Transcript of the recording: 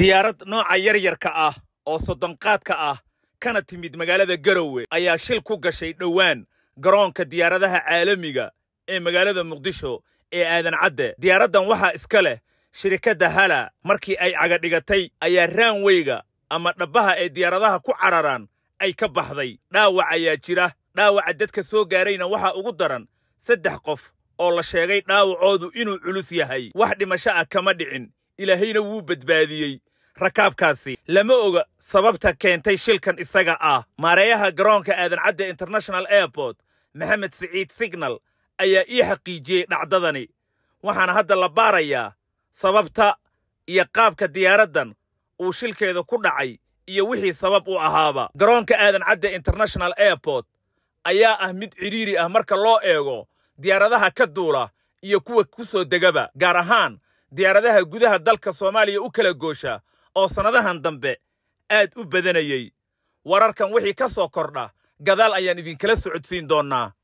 diyaarad nooca yaryarka ah oo soddonqaadka ah kana timid magaalada garowe ayaa shil ku gashay dhowaan garoonka diyaaradaha caalamiga ee magaalada muqdisho ee aadan cadde diyaaraddan waxaa iska leh shirikadda hala markii ay cagadhigatay ayaa raanweyga ama dhabbaha ee diyaaradaha ku cararaan ay ka baxday dhaawac ayaa jira dhaawaca dadka soo gaarayna waxaa ugu daran saddex qof oo la sheegay dhaawacoodu inuu culus yahay wax dhimasho ah kama dhicin ilaahayna wuu badbaadiyey rakaabkaasi lama oga sababta keentay shilkan isaga ah maareeyaha garoonka aadan international airport maxamed siciid signal ayaa ii xaqiijiyey dhacdadani waxaana hadda la baarayaa sababta iyo qaabka diyaaraddan uu shilkeeda ku dhacay iyo wixii sabab u ahaaba garoonka aadan international airport ayaa ah mid cidhiiri ah marka loo eego diyaaradaha ka duula iyo kuwa ku soo degaba gaar ahaan diyaaradaha gudaha dalka soomaaliya u kala goosha oo sannadahan dambe aad u badanayey wararkan wixii ka soo kordha gadaal ayaan idinkala socodsiin doonnaa